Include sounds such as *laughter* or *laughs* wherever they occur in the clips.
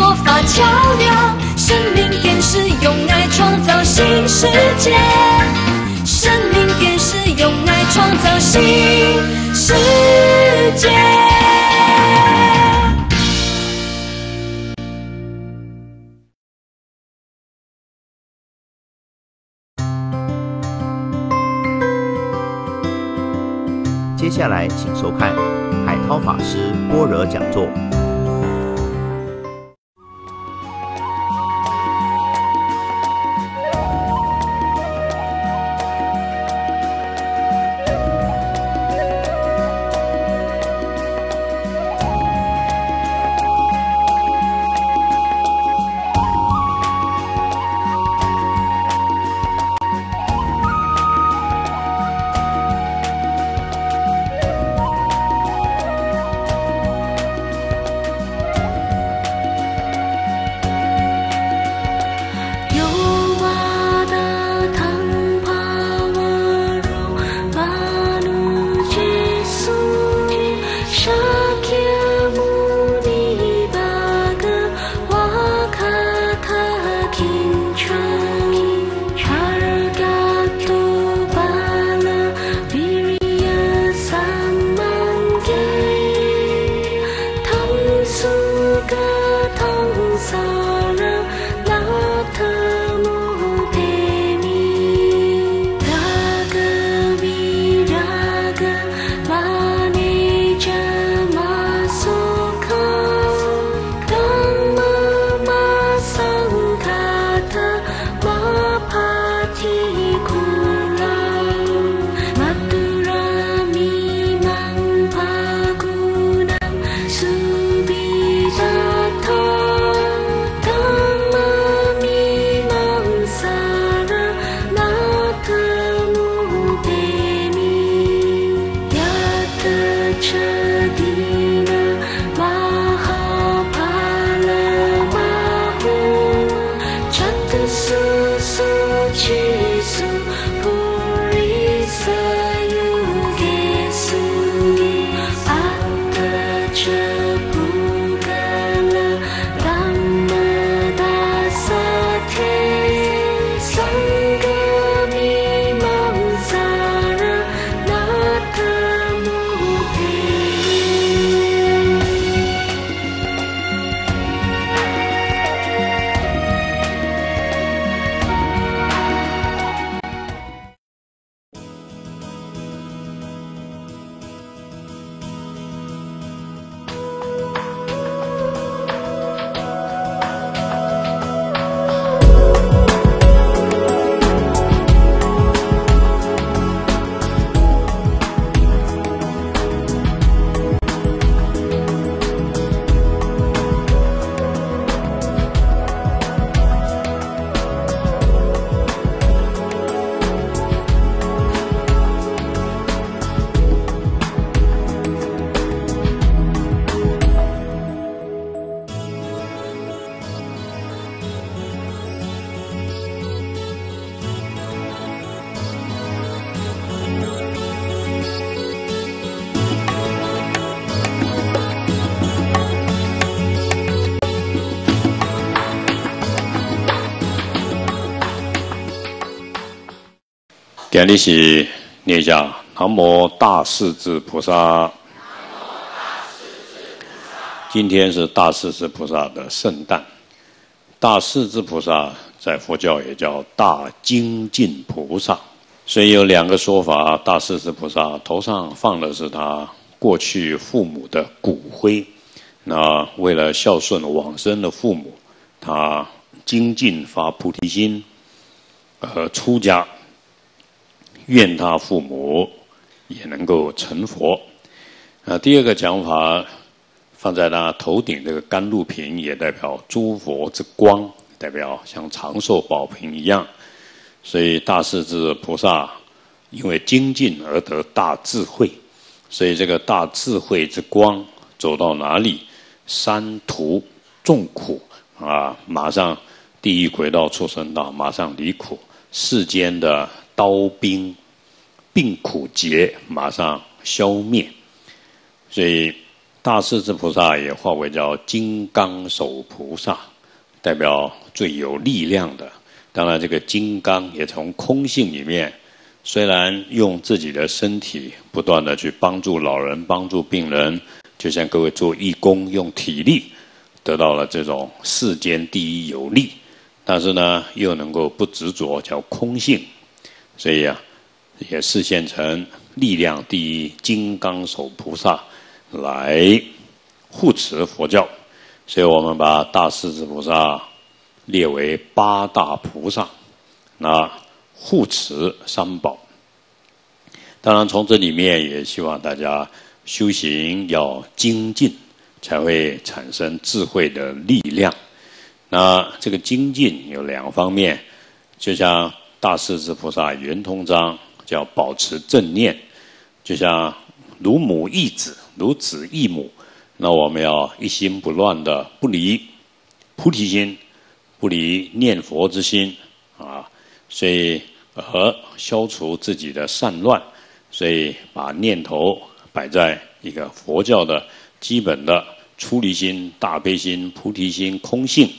魔法桥梁，生命电视用爱创造新世界。生命电视用爱创造新世界。接下来，请收看海涛法师般若讲座。念一下，南无大势至菩萨。今天是大势至菩萨的圣诞。大势至菩萨在佛教也叫大精进菩萨，所以有两个说法。大势至菩萨头上放的是他过去父母的骨灰，那为了孝顺往生的父母，他精进发菩提心，呃，出家。愿他父母也能够成佛。啊，第二个讲法，放在他头顶这个甘露瓶，也代表诸佛之光，代表像长寿宝瓶一样。所以大势至菩萨因为精进而得大智慧，所以这个大智慧之光走到哪里，三途众苦啊，马上地狱轨道出生到，马上离苦世间的。刀兵，病苦劫马上消灭，所以大势至菩萨也化为叫金刚手菩萨，代表最有力量的。当然，这个金刚也从空性里面，虽然用自己的身体不断的去帮助老人、帮助病人，就像各位做义工用体力得到了这种世间第一有力，但是呢，又能够不执着，叫空性。所以啊，也视现成力量第一金刚手菩萨来护持佛教，所以我们把大势至菩萨列为八大菩萨，那护持三宝。当然，从这里面也希望大家修行要精进，才会产生智慧的力量。那这个精进有两方面，就像。大势至菩萨圆通章叫保持正念，就像如母一子，如子一母，那我们要一心不乱的不离菩提心，不离念佛之心啊，所以和消除自己的善乱，所以把念头摆在一个佛教的基本的出离心、大悲心、菩提心、空性，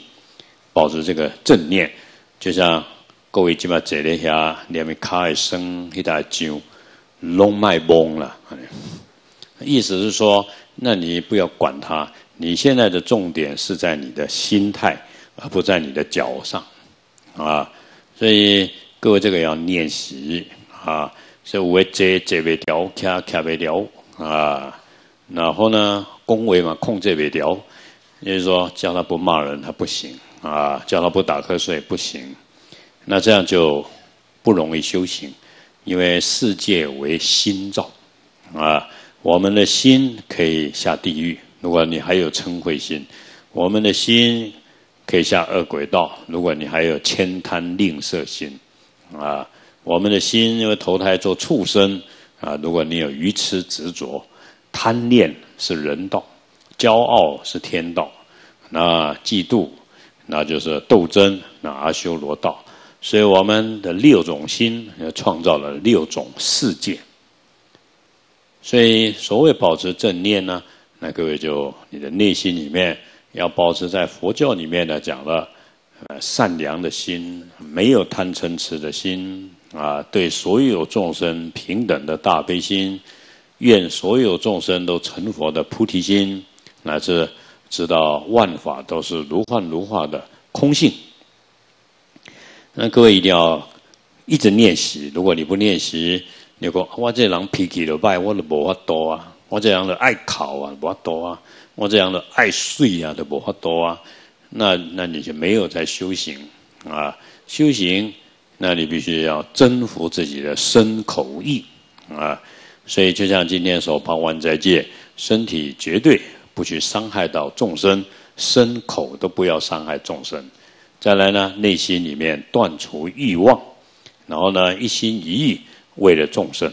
保持这个正念，就像。各位今嘛坐咧遐，连咪卡一升，一大张，拢卖崩了。意思是说，那你不要管它，你现在的重点是在你的心态，而不在你的脚上啊。所以各位这个要练习啊，所以我坐坐袂调，卡卡袂调啊。然后呢，恭维嘛控制袂调，也就是说，叫他不骂人他不行啊，叫他不打瞌睡不行。那这样就不容易修行，因为世界为心造，啊，我们的心可以下地狱。如果你还有嗔恚心，我们的心可以下恶鬼道。如果你还有悭贪吝啬心，啊，我们的心因为投胎做畜生，啊，如果你有愚痴执着、贪恋是人道，骄傲是天道，那嫉妒那就是斗争，那阿修罗道。所以我们的六种心，又创造了六种世界。所以所谓保持正念呢，那各位就你的内心里面要保持在佛教里面呢讲了，呃，善良的心，没有贪嗔痴的心，啊，对所有众生平等的大悲心，愿所有众生都成佛的菩提心，乃至知道万法都是如幻如化的空性。那各位一定要一直练习。如果你不练习，你讲我这人脾气都坏，我都无法多啊；我这样的爱考啊，都无法多啊；我这样的爱睡啊，都无法多啊。那那你就没有在修行啊！修行，那你必须要征服自己的身口意啊！所以，就像今天所旁观在戒，身体绝对不去伤害到众生，身口都不要伤害众生。再来呢，内心里面断除欲望，然后呢，一心一意为了众生，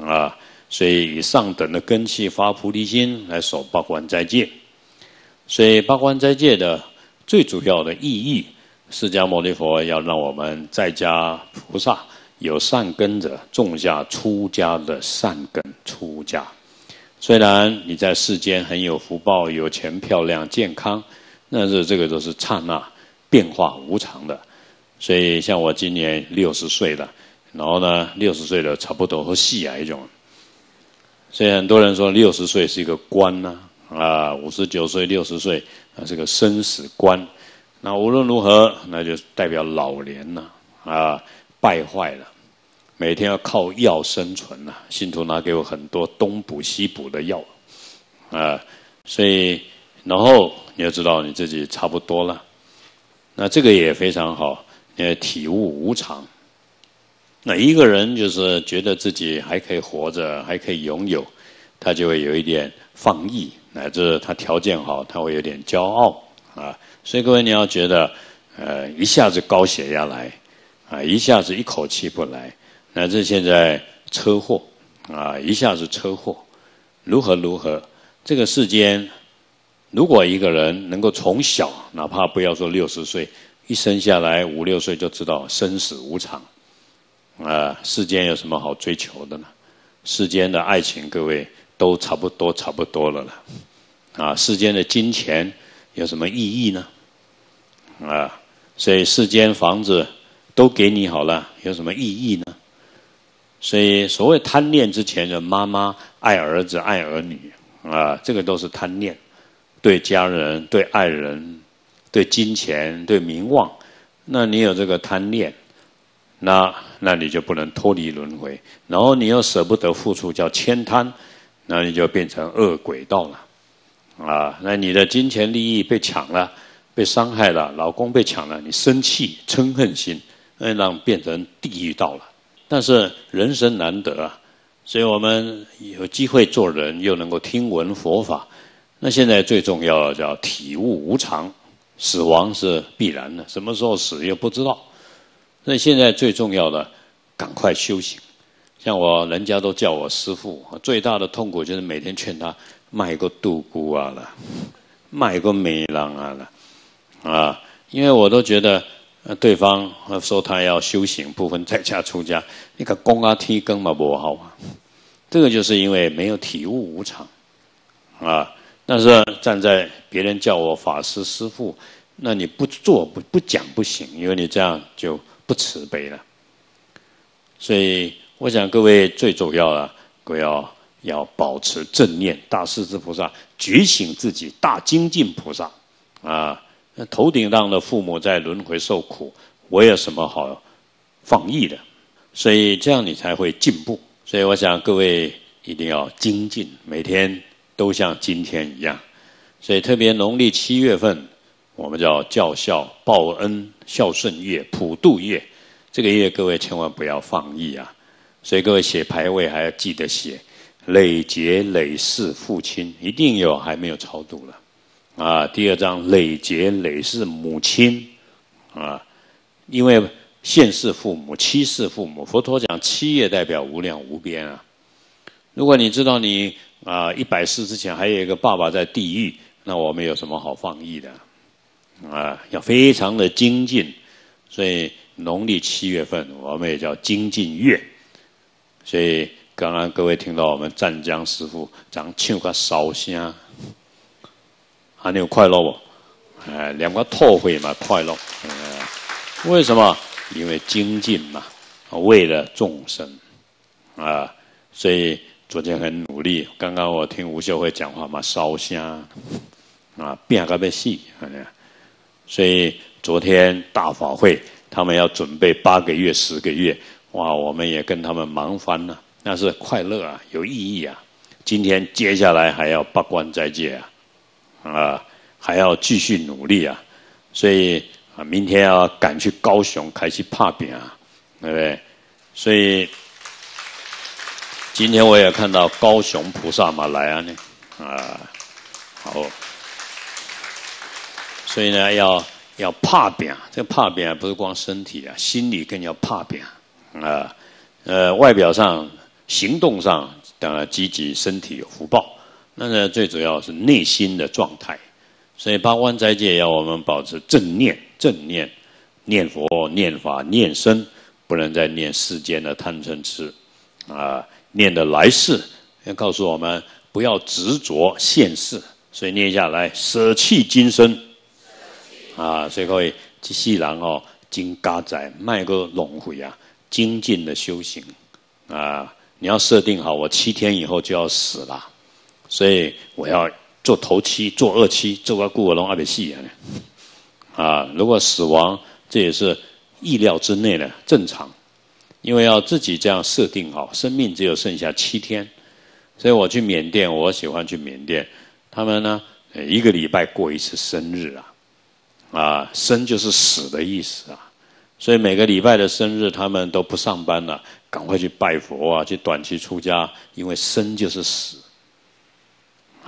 啊，所以上等的根器发菩提心来守八关斋戒。所以八关斋戒的最主要的意义，释迦牟尼佛要让我们在家菩萨有善根者种下出家的善根，出家。虽然你在世间很有福报、有钱、漂亮、健康，但是这个都是刹那。变化无常的，所以像我今年六十岁了，然后呢，六十岁了差不多和细癌一样，所以很多人说六十岁是一个关呐啊，五十九岁、六十岁那是个生死关，那无论如何那就代表老年了啊，败坏了，每天要靠药生存呐。信徒拿给我很多东补西补的药啊，所以然后你就知道你自己差不多了。那这个也非常好，呃，体悟无常。那一个人就是觉得自己还可以活着，还可以拥有，他就会有一点放逸，乃至他条件好，他会有点骄傲啊。所以各位，你要觉得，呃，一下子高血压来，啊，一下子一口气不来，乃至现在车祸，啊，一下子车祸，如何如何，这个世间。如果一个人能够从小，哪怕不要说六十岁，一生下来五六岁就知道生死无常，啊，世间有什么好追求的呢？世间的爱情，各位都差不多差不多了了，啊，世间的金钱有什么意义呢？啊，所以世间房子都给你好了，有什么意义呢？所以所谓贪恋之前的妈妈爱儿子爱儿女，啊，这个都是贪恋。对家人、对爱人、对金钱、对名望，那你有这个贪恋，那那你就不能脱离轮回。然后你又舍不得付出，叫悭贪，那你就变成恶鬼道了。啊，那你的金钱利益被抢了、被伤害了，老公被抢了，你生气、嗔恨心，那让变成地狱道了。但是人生难得啊，所以我们有机会做人，又能够听闻佛法。那现在最重要叫体悟无常，死亡是必然的，什么时候死又不知道。那现在最重要的，赶快修行。像我人家都叫我师父，最大的痛苦就是每天劝他卖个杜姑啊了，卖个美郎啊了，啊，因为我都觉得对方说他要修行，不分在家出家，那个功啊踢根嘛不好啊。这个就是因为没有体悟无常，啊。但是站在别人叫我法师师父，那你不做不不讲不行，因为你这样就不慈悲了。所以我想各位最主要的，各位要要保持正念，大势至菩萨觉醒自己，大精进菩萨啊，头顶上的父母在轮回受苦，我有什么好放逸的？所以这样你才会进步。所以我想各位一定要精进，每天。都像今天一样，所以特别农历七月份，我们叫教孝报恩孝顺月普度月，这个月各位千万不要放逸啊！所以各位写牌位还要记得写，累劫累世父亲一定有还没有超度了，啊！第二章累劫累世母亲，啊，因为现世父母七世父母，佛陀讲七业代表无量无边啊！如果你知道你。啊，一百世之前还有一个爸爸在地狱，那我们有什么好放逸的？啊，要非常的精进，所以农历七月份我们也叫精进月。所以刚刚各位听到我们湛江师傅讲七个烧香，还有快乐不？哎，两个透会嘛，快乐。为什么？因为精进嘛，为了众生啊，所以。昨天很努力，刚刚我听吴秀慧讲话嘛，烧香，啊，变个变戏，所以昨天大法会，他们要准备八个月、十个月，哇，我们也跟他们忙翻了，那是快乐啊，有意义啊。今天接下来还要八关斋戒啊，啊，还要继续努力啊，所以明天要赶去高雄开始怕片啊，对不对？所以。今天我也看到高雄菩萨嘛来啊呢，啊，好，所以呢，要要怕病，这怕病不是光身体啊，心理更要怕病，啊，呃，外表上、行动上当然积极，身体有福报，那呢，最主要是内心的状态。所以八关斋戒要我们保持正念，正念念佛、念法、念身，不能再念世间的贪嗔痴，啊。念的来世，要告诉我们不要执着现世，所以念下来舍弃今生，啊！所以各位，既人哦，经嘎载，卖个轮回啊，精进的修行啊，你要设定好，我七天以后就要死了，所以我要做头七，做二七，做个故我龙二比戏啊！啊，如果死亡，这也是意料之内的正常。因为要自己这样设定好，生命只有剩下七天，所以我去缅甸，我喜欢去缅甸。他们呢，一个礼拜过一次生日啊，啊，生就是死的意思啊，所以每个礼拜的生日，他们都不上班了，赶快去拜佛啊，去短期出家，因为生就是死。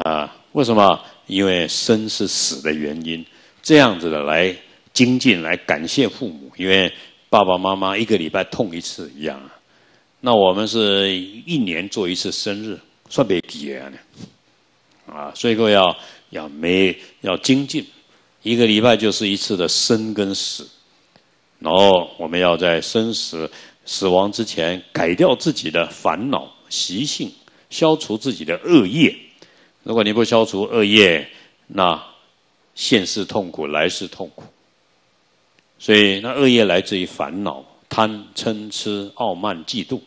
啊，为什么？因为生是死的原因，这样子的来精进，来感谢父母，因为。爸爸妈妈一个礼拜痛一次一样，那我们是一年做一次生日，算别提了，啊，所以说要要没要精进，一个礼拜就是一次的生跟死，然后我们要在生死死亡之前改掉自己的烦恼习性，消除自己的恶业。如果你不消除恶业，那现世痛苦，来世痛苦。所以，那恶业来自于烦恼、贪、嗔、痴、傲慢、嫉妒。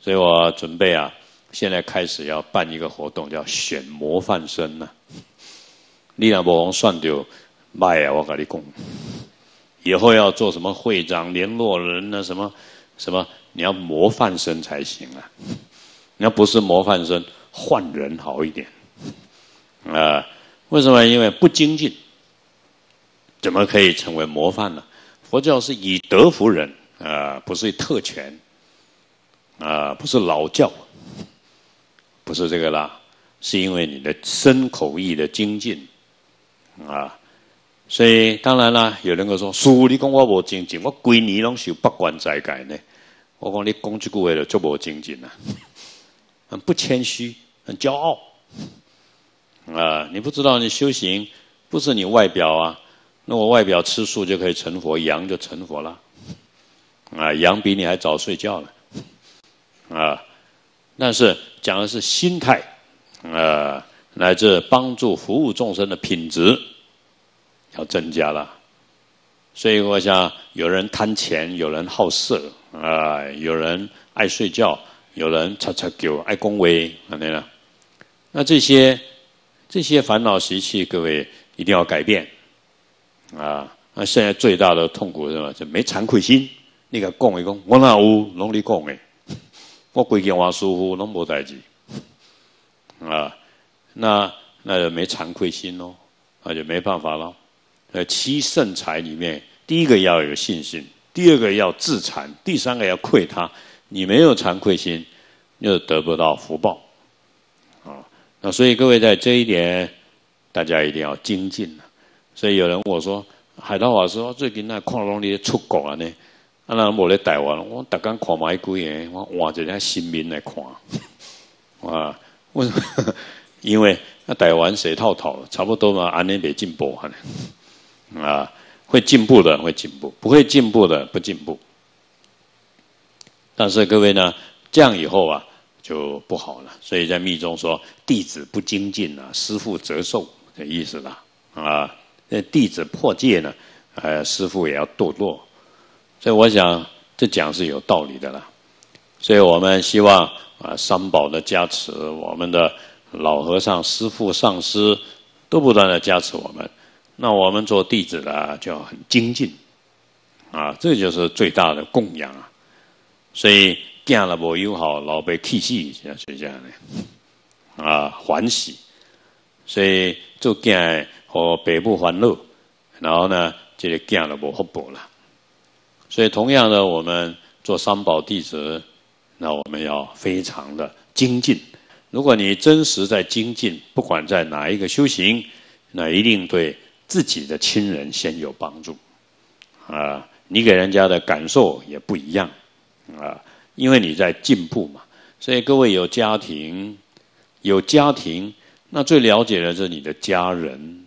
所以我准备啊，现在开始要办一个活动，叫选模范生呢。你两伯公算就卖啊，我跟你讲，以后要做什么会长、联络人呢？什么什么？你要模范生才行啊！你要不是模范生，换人好一点啊？为什么？因为不精进。怎么可以成为模范呢？佛教是以德服人啊，不是特权啊，不是劳教，不是这个啦。是因为你的身口意的精进啊，所以当然啦，有人会说：“叔，你讲我无精进，我归你拢是不管在改呢。”我讲你讲这句话就无精进啦，很不谦虚，很骄傲啊！你不知道，你修行不是你外表啊。那我外表吃素就可以成佛，羊就成佛了，啊，羊比你还早睡觉呢，啊，但是讲的是心态，啊，乃至帮助服务众生的品质要增加了，所以我想，有人贪钱，有人好色，啊，有人爱睡觉，有人擦擦狗爱恭维，等等，那这些这些烦恼习气，各位一定要改变。啊，那现在最大的痛苦是么？就没惭愧心。你他讲一讲，我那有，拢你讲的？*laughs* 我规天我舒服，拢无代志。啊，那那就没惭愧心喽，那就没办法喽。在七圣才里面，第一个要有信心，第二个要自惭，第三个要愧他。你没有惭愧心，又得不到福报。啊，那所以各位在这一点，大家一定要精进所以有人问我说：“海涛道师，我最近那看拢你出国了呢？啊，那无在台湾，我特刚看买几个，我换一那新民来看，*laughs* 哇，为什么？因为那台湾水套滔，差不多嘛，安尼袂进步，*laughs* 啊，会进步的会进步，不会进步的不进步。但是各位呢，这样以后啊，就不好了。所以在密宗说，弟子不精进啊，师父折寿的意思啦，啊。”那弟子破戒呢，呃，师傅也要堕落，所以我想这讲是有道理的啦。所以我们希望啊，三宝的加持，我们的老和尚、师傅、上师都不断的加持我们。那我们做弟子的就要很精进，啊，这就是最大的供养啊。所以见了我友好，老被一下，是这样的啊，欢喜。所以就见。或北部环路，然后呢，这个桥了无后补了。所以，同样的，我们做三宝弟子，那我们要非常的精进。如果你真实在精进，不管在哪一个修行，那一定对自己的亲人先有帮助啊！你给人家的感受也不一样啊，因为你在进步嘛。所以，各位有家庭，有家庭，那最了解的是你的家人。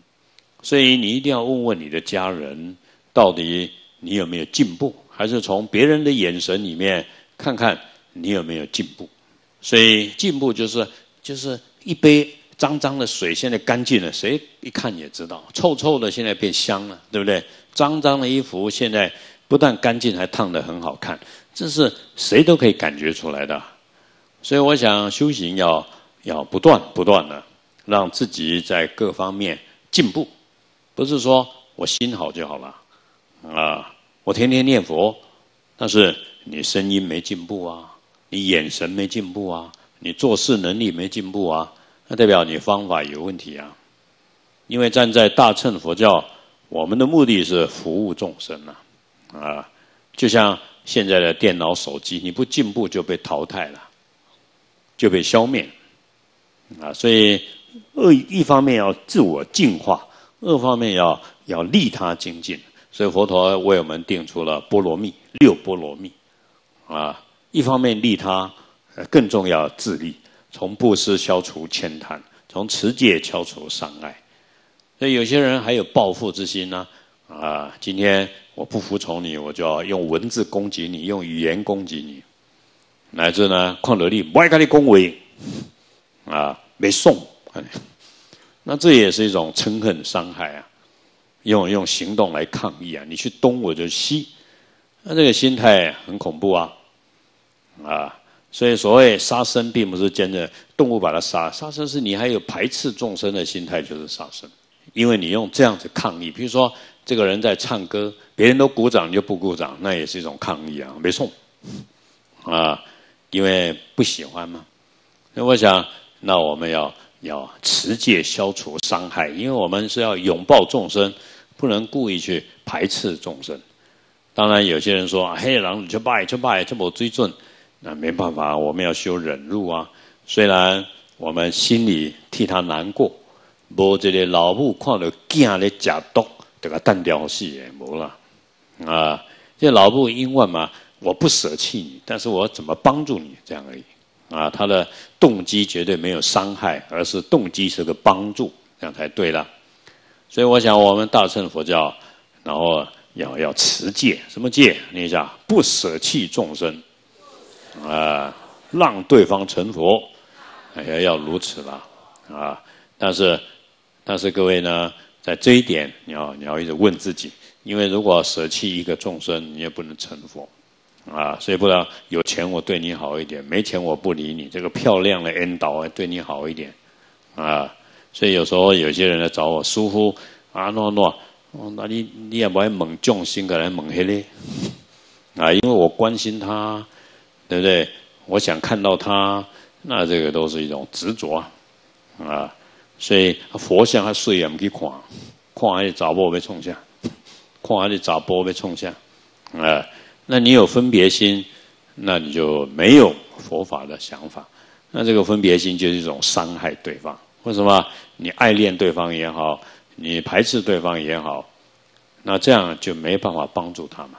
所以你一定要问问你的家人，到底你有没有进步？还是从别人的眼神里面看看你有没有进步？所以进步就是就是一杯脏脏的水，现在干净了，谁一看也知道；臭臭的现在变香了，对不对？脏脏的衣服现在不但干净，还烫的很好看，这是谁都可以感觉出来的。所以我想修行要要不断不断的让自己在各方面进步。不是说我心好就好了啊！我天天念佛，但是你声音没进步啊，你眼神没进步啊，你做事能力没进步啊，那代表你方法有问题啊！因为站在大乘佛教，我们的目的是服务众生啊，啊，就像现在的电脑、手机，你不进步就被淘汰了，就被消灭，啊，所以二一方面要自我净化。二方面要要利他精进，所以佛陀为我们定出了波罗蜜六波罗蜜，啊，一方面利他，更重要自利。从布施消除悭贪，从持戒消除伤害。所以有些人还有报复之心呢，啊，今天我不服从你，我就要用文字攻击你，用语言攻击你，乃至呢，况德力不爱跟你恭维，啊，没送。那这也是一种嗔恨伤害啊，用用行动来抗议啊，你去东我就西，那这个心态很恐怖啊，啊，所以所谓杀生并不是真的动物把它杀，杀生是你还有排斥众生的心态就是杀生，因为你用这样子抗议，比如说这个人在唱歌，别人都鼓掌你就不鼓掌，那也是一种抗议啊，没错，啊，因为不喜欢嘛，那我想那我们要。要持戒消除伤害，因为我们是要拥抱众生，不能故意去排斥众生。当然，有些人说：“嘿，狼，你去拜，去拜，这么尊重。”那没办法，我们要修忍辱啊。虽然我们心里替他难过，无这个老母看到惊咧假毒，得个单掉死也无啦。啊，这老母因为嘛，我不舍弃你，但是我怎么帮助你，这样而已。啊，他的动机绝对没有伤害，而是动机是个帮助，这样才对了。所以我想，我们大乘佛教，然后要要持戒，什么戒？你想，不舍弃众生，啊，让对方成佛，也要如此了，啊。但是但是，各位呢，在这一点，你要你要一直问自己，因为如果舍弃一个众生，你也不能成佛。啊，所以不然有钱我对你好一点，没钱我不理你。这个漂亮的 N 导对你好一点，啊，所以有时候有些人来找我，舒服啊，诺，哦，那你你也不会猛重心可能猛黑嘞，啊，因为我关心他，对不对？我想看到他，那这个都是一种执着，啊，所以佛像他睡然唔去看，看是找波被冲下，看是找波被冲下，啊。那你有分别心，那你就没有佛法的想法。那这个分别心就是一种伤害对方。为什么？你爱恋对方也好，你排斥对方也好，那这样就没办法帮助他们。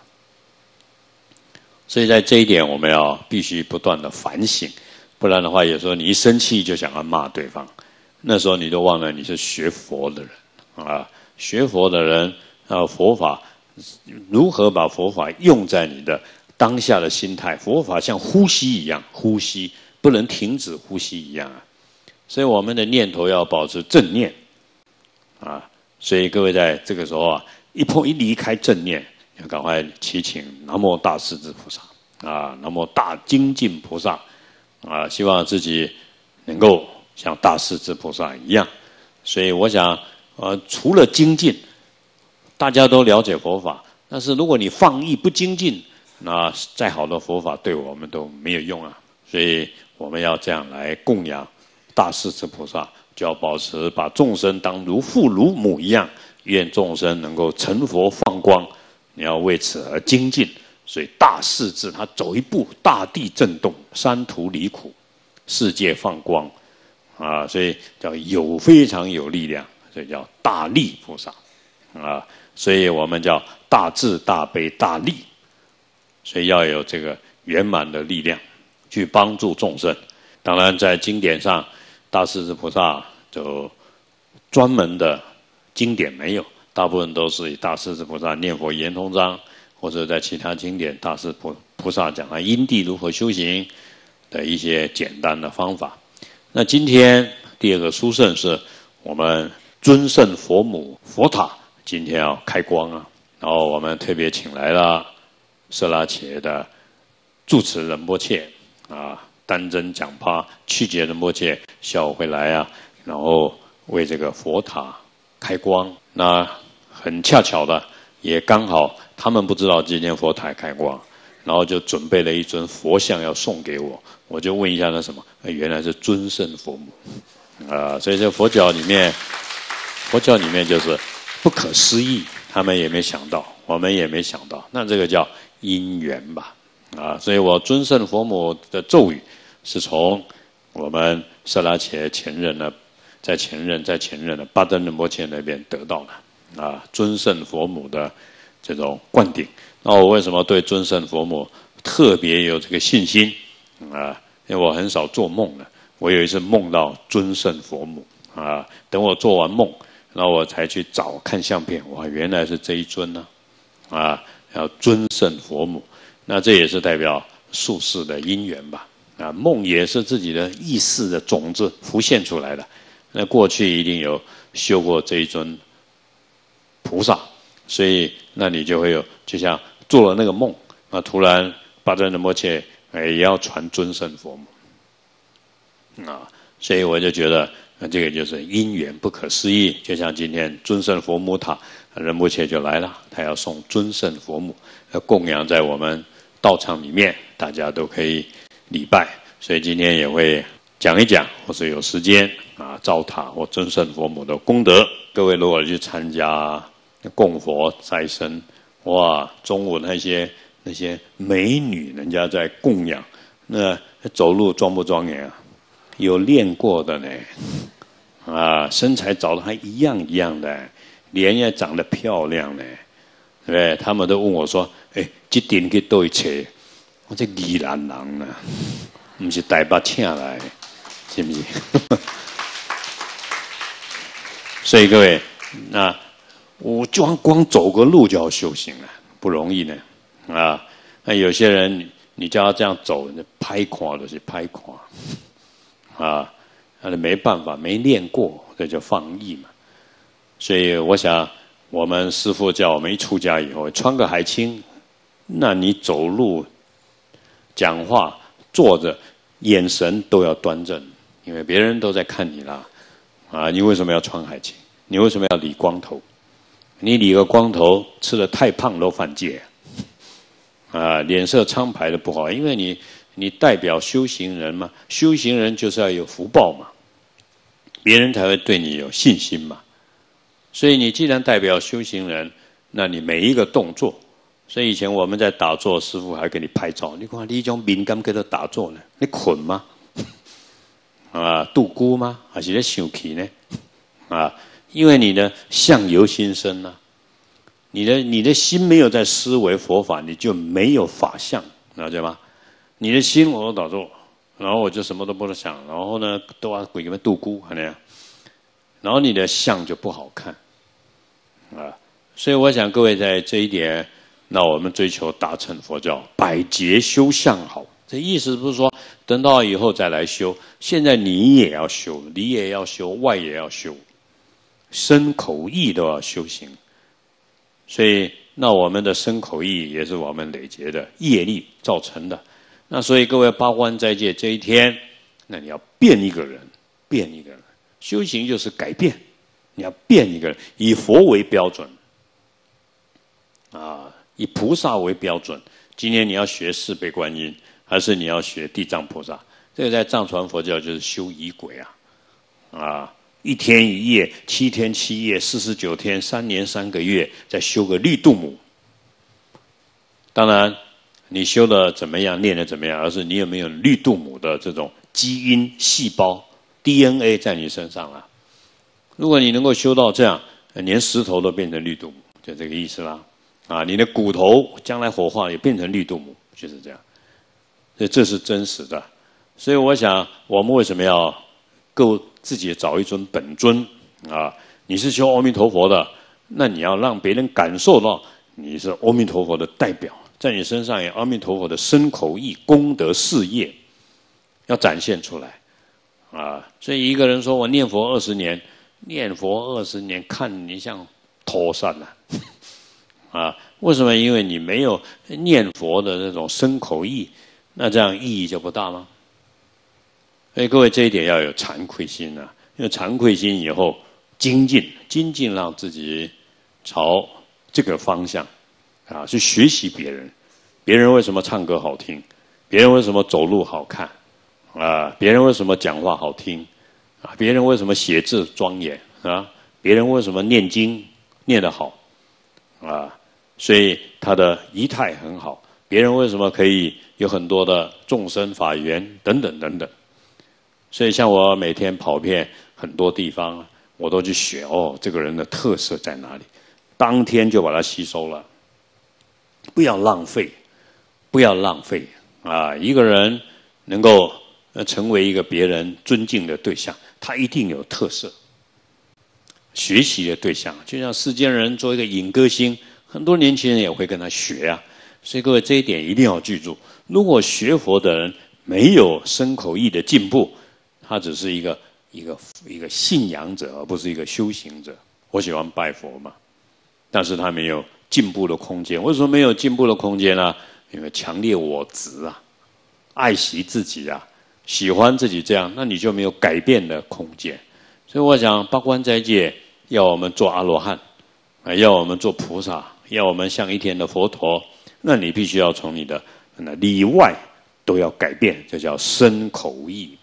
所以在这一点，我们要必须不断的反省，不然的话，有时候你一生气就想要骂对方，那时候你都忘了你是学佛的人啊，学佛的人啊，佛法。如何把佛法用在你的当下的心态？佛法像呼吸一样，呼吸不能停止，呼吸一样啊。所以我们的念头要保持正念啊。所以各位在这个时候啊，一碰一离开正念，要赶快祈请南无大势至菩萨啊，南无大精进菩萨啊，希望自己能够像大势至菩萨一样。所以我想，呃，除了精进。大家都了解佛法，但是如果你放逸不精进，那再好的佛法对我们都没有用啊。所以我们要这样来供养大势至菩萨，就要保持把众生当如父如母一样，愿众生能够成佛放光。你要为此而精进，所以大势至他走一步，大地震动，山途离苦，世界放光，啊，所以叫有非常有力量，所以叫大力菩萨，啊。所以我们叫大智大悲大利，所以要有这个圆满的力量去帮助众生。当然，在经典上，大势至菩萨就专门的经典没有，大部分都是以大势至菩萨念佛圆通章，或者在其他经典大势菩菩萨讲啊因地如何修行的一些简单的方法。那今天第二个殊胜是我们尊圣佛母佛塔。今天要开光啊，然后我们特别请来了色拉企业的住持仁波切啊，丹增讲帕曲杰仁波切下午会来啊，然后为这个佛塔开光。那很恰巧的，也刚好他们不知道今天佛塔开光，然后就准备了一尊佛像要送给我，我就问一下那什么，原来是尊圣佛母啊，所以在佛教里面，佛教里面就是。不可思议，他们也没想到，我们也没想到。那这个叫因缘吧，啊，所以我尊圣佛母的咒语，是从我们色拉切前任呢，在前任，在前任的巴登仁波切那边得到的，啊，尊圣佛母的这种灌顶。那我为什么对尊圣佛母特别有这个信心？啊，因为我很少做梦呢，我有一次梦到尊圣佛母，啊，等我做完梦。然后我才去找看相片，哇，原来是这一尊呢，啊，要尊圣佛母，那这也是代表术士的因缘吧，啊，梦也是自己的意识的种子浮现出来的，那过去一定有修过这一尊菩萨，所以那你就会有，就像做了那个梦，啊，突然巴赞的摩切哎也要传尊圣佛母，啊，所以我就觉得。那这个就是因缘不可思议，就像今天尊圣佛母塔，人不切就来了，他要送尊圣佛母，供养在我们道场里面，大家都可以礼拜。所以今天也会讲一讲，或是有时间啊，造塔或尊圣佛母的功德。各位如果去参加供佛斋生，哇，中午那些那些美女人家在供养，那走路庄不庄严啊？有练过的呢，啊，身材长得还一样一样的，脸也长得漂亮呢，对不对？他们都问我说：“哎，这点去都去，我这二郎郎呢？不是大伯请来，是不是？” *laughs* 所以各位，那我光光走个路就要修行了，不容易呢，啊？那有些人你叫他这样走，那拍垮都是拍垮。啊，那就没办法，没练过，这就放逸嘛。所以我想，我们师父叫我们一出家以后穿个海青，那你走路、讲话、坐着、眼神都要端正，因为别人都在看你啦。啊，你为什么要穿海青？你为什么要理光头？你理个光头，吃的太胖都犯戒。啊，脸色苍白的不好，因为你。你代表修行人嘛？修行人就是要有福报嘛，别人才会对你有信心嘛。所以你既然代表修行人，那你每一个动作，所以以前我们在打坐，师傅还给你拍照。你看你一种敏感，给他打坐呢？你捆吗？啊，度孤吗？还是在想气呢？啊，因为你的相由心生呐，你的你的心没有在思维佛法，你就没有法相，了解吗？你的心我都挡住，然后我就什么都不能想，然后呢，都把鬼们度孤，很那样，然后你的相就不好看，啊，所以我想各位在这一点，那我们追求大乘佛教，百劫修相好，这意思不是说等到以后再来修，现在你也要修，你也要修，外也要修，身口意都要修行，所以那我们的身口意也是我们累劫的业力造成的。那所以各位八关斋戒这一天，那你要变一个人，变一个人，修行就是改变，你要变一个人，以佛为标准，啊，以菩萨为标准。今天你要学四倍观音，还是你要学地藏菩萨？这个在藏传佛教就是修仪轨啊，啊，一天一夜，七天七夜，四十九天，三年三个月，再修个绿度母。当然。你修的怎么样，练的怎么样？而是你有没有绿度母的这种基因细胞 DNA 在你身上啊？如果你能够修到这样，连石头都变成绿度母，就这个意思啦。啊，你的骨头将来火化也变成绿度母，就是这样。所以这是真实的。所以我想，我们为什么要够自己找一尊本尊啊？你是修阿弥陀佛的，那你要让别人感受到你是阿弥陀佛的代表。在你身上有阿弥陀佛的身口意功德事业，要展现出来，啊！所以一个人说我念佛二十年，念佛二十年，看你像脱散了，*laughs* 啊！为什么？因为你没有念佛的那种身口意，那这样意义就不大吗？所以各位这一点要有惭愧心啊！有惭愧心以后精进，精进让自己朝这个方向。啊，去学习别人，别人为什么唱歌好听？别人为什么走路好看？啊，别人为什么讲话好听？啊，别人为什么写字庄严？啊，别人为什么念经念得好？啊，所以他的仪态很好。别人为什么可以有很多的众生法缘等等等等？所以像我每天跑遍很多地方，我都去学哦，这个人的特色在哪里？当天就把它吸收了。不要浪费，不要浪费啊！一个人能够成为一个别人尊敬的对象，他一定有特色。学习的对象就像世间人做一个影歌星，很多年轻人也会跟他学啊。所以各位这一点一定要记住：如果学佛的人没有身口意的进步，他只是一个一个一个信仰者，而不是一个修行者。我喜欢拜佛嘛，但是他没有。进步的空间为什么没有进步的空间呢？因为强烈我执啊，爱惜自己啊，喜欢自己这样，那你就没有改变的空间。所以我想八关斋戒要我们做阿罗汉啊，要我们做菩萨，要我们像一天的佛陀，那你必须要从你的那里外都要改变，这叫身口意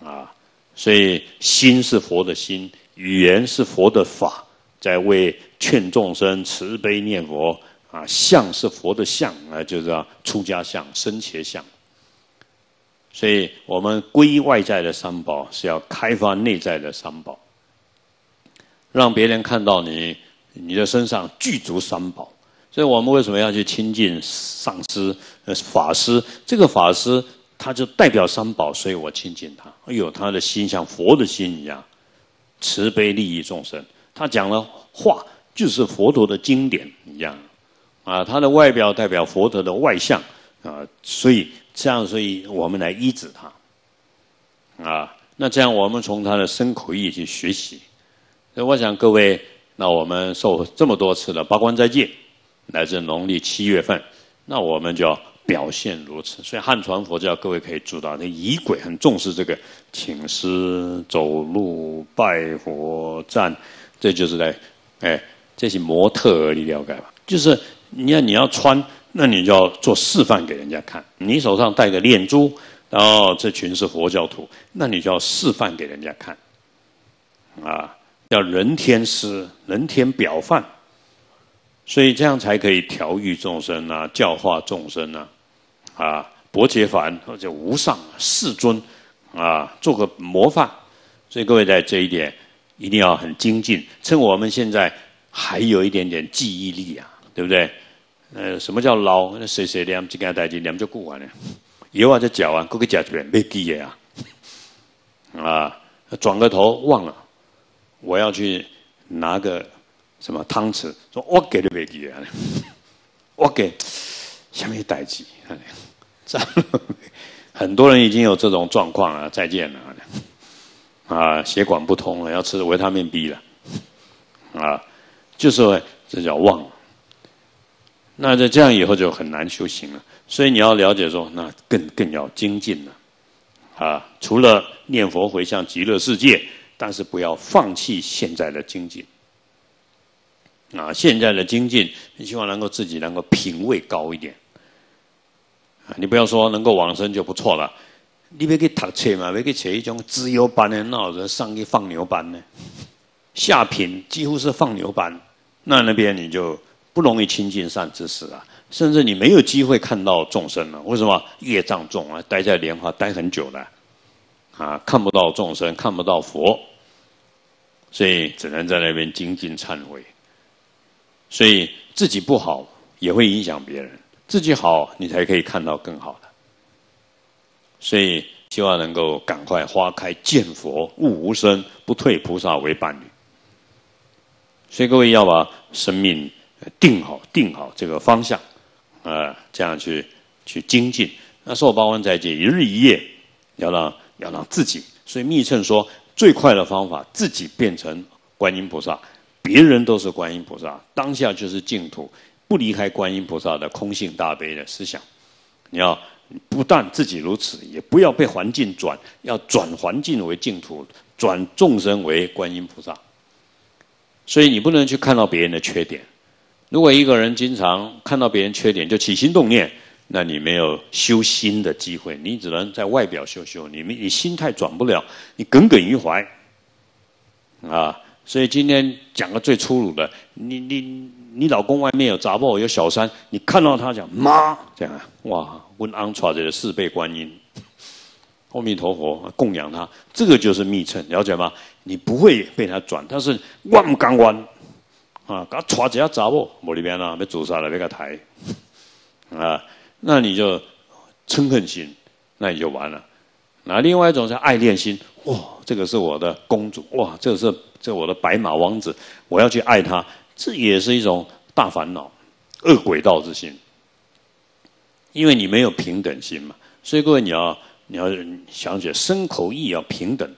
啊。所以心是佛的心，语言是佛的法。在为劝众生慈悲念佛啊，相是佛的相啊，就是说出家相、生前相。所以，我们归依外在的三宝，是要开发内在的三宝，让别人看到你你的身上具足三宝。所以我们为什么要去亲近上师、法师？这个法师他就代表三宝，所以我亲近他。哎呦，他的心像佛的心一样，慈悲利益众生。他讲的话就是佛陀的经典一样，啊，他的外表代表佛陀的外相，啊，所以这样，所以我们来医治他，啊，那这样我们从他的身口意去学习，所以我想各位，那我们受这么多次的八关斋戒，来自农历七月份，那我们就要表现如此。所以汉传佛教各位可以知道，那仪轨很重视这个请师走路拜佛站。这就是在，哎，这是模特儿你了解吗？就是你要你要穿，那你就要做示范给人家看。你手上戴个念珠，然后这群是佛教徒，那你就要示范给人家看，啊，要人天师、人天表范，所以这样才可以调育众生啊，教化众生啊，啊，博劫凡或者无上世尊，啊，做个模范。所以各位在这一点。一定要很精进，趁我们现在还有一点点记忆力啊，对不对？呃，什么叫捞？那谁谁两就跟他带几两就过完了，以后就缴啊，各个家属院没记呀，啊，*laughs* 啊，转个头忘了，我要去拿个什么汤匙，说我给的没记呀，我给下面带几，*laughs* *laughs* 很多人已经有这种状况了，再见了。啊，血管不通了，要吃维他命 B 了，啊，就是这叫妄。那在这样以后就很难修行了，所以你要了解说，那更更要精进了，啊，除了念佛回向极乐世界，但是不要放弃现在的精进。啊，现在的精进，你希望能够自己能够品位高一点，啊，你不要说能够往生就不错了。你要去读册嘛？要去找一种自由班的，那着，上去放牛班呢？下品几乎是放牛班，那那边你就不容易亲近善知识啊，甚至你没有机会看到众生了。为什么业障重啊？待在莲花待很久了，啊，看不到众生，看不到佛，所以只能在那边精进忏悔。所以自己不好也会影响别人，自己好你才可以看到更好。所以希望能够赶快花开见佛，悟无生不退菩萨为伴侣。所以各位要把生命定好，定好这个方向，啊，这样去去精进。那说我们在这一日一夜，要让要让自己。所以密乘说最快的方法，自己变成观音菩萨，别人都是观音菩萨，当下就是净土，不离开观音菩萨的空性大悲的思想。你要。不但自己如此，也不要被环境转，要转环境为净土，转众生为观音菩萨。所以你不能去看到别人的缺点。如果一个人经常看到别人缺点就起心动念，那你没有修心的机会，你只能在外表修修。你们你心态转不了，你耿耿于怀啊。所以今天讲个最粗鲁的，你你你老公外面有杂货有小三，你看到他讲妈这样哇。温安叉子的四倍观音，阿弥陀佛供养他，这个就是密乘，了解吗？你不会被他转，他是万刚弯啊，他叉子要砸我，我这边呢，被煮杀了，被他抬啊，那你就嗔恨心，那你就完了。那另外一种是爱恋心，哇，这个是我的公主，哇，这个是这我的白马王子，我要去爱他，这也是一种大烦恼，恶鬼道之心。因为你没有平等心嘛，所以各位，你要你要想起，身口意要平等，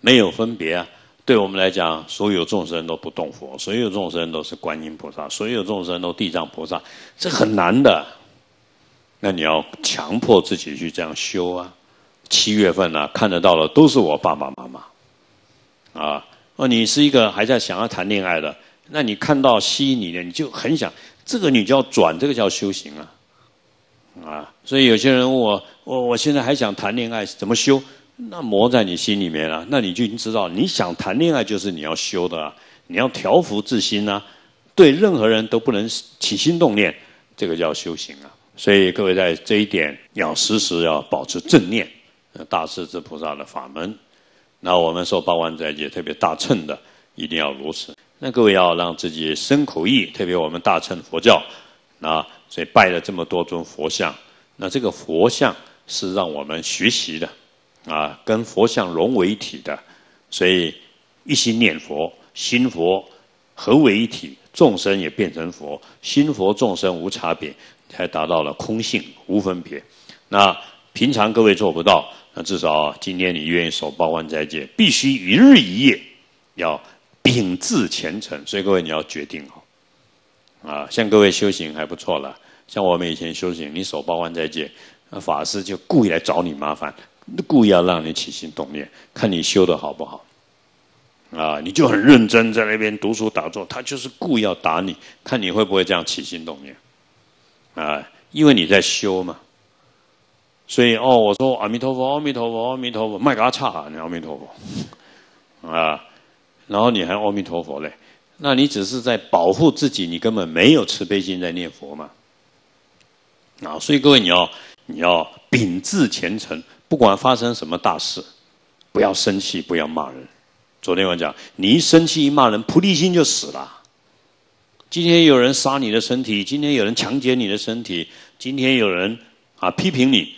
没有分别啊。对我们来讲，所有众生都不动佛，所有众生都是观音菩萨，所有众生都地藏菩萨，这很难的。那你要强迫自己去这样修啊。七月份呢，看得到的都是我爸爸妈妈，啊，哦，你是一个还在想要谈恋爱的，那你看到吸引你的，你就很想这个，你就要转，这个叫修行啊。啊，所以有些人问我，我我现在还想谈恋爱，怎么修？那魔在你心里面了，那你就已经知道，你想谈恋爱就是你要修的啊，你要调伏自心啊，对任何人都不能起心动念，这个叫修行啊。所以各位在这一点要时时要保持正念，大势至菩萨的法门。那我们受八万斋戒，特别大乘的一定要如此。那各位要让自己生苦意，特别我们大乘佛教啊。所以拜了这么多尊佛像，那这个佛像是让我们学习的，啊，跟佛像融为一体。的，所以一心念佛，心佛合为一体，众生也变成佛，心佛众生无差别，才达到了空性无分别。那平常各位做不到，那至少今天你愿意守八万斋戒，必须一日一夜要秉志虔诚。所以各位你要决定哦，啊，像各位修行还不错了。像我们以前修行，你手抱弯在那法师就故意来找你麻烦，故意要让你起心动念，看你修的好不好。啊，你就很认真在那边读书打坐，他就是故意要打你，看你会不会这样起心动念。啊，因为你在修嘛，所以哦，我说阿弥陀佛，阿弥陀佛，阿弥陀佛，麦嘎叉你阿弥陀佛，啊，然后你还阿弥陀佛嘞，那你只是在保护自己，你根本没有慈悲心在念佛嘛。啊！所以各位，你要你要秉志虔诚，不管发生什么大事，不要生气，不要骂人。昨天我讲，你一生气、一骂人，菩提心就死了。今天有人杀你的身体，今天有人强奸你的身体，今天有人啊批评你，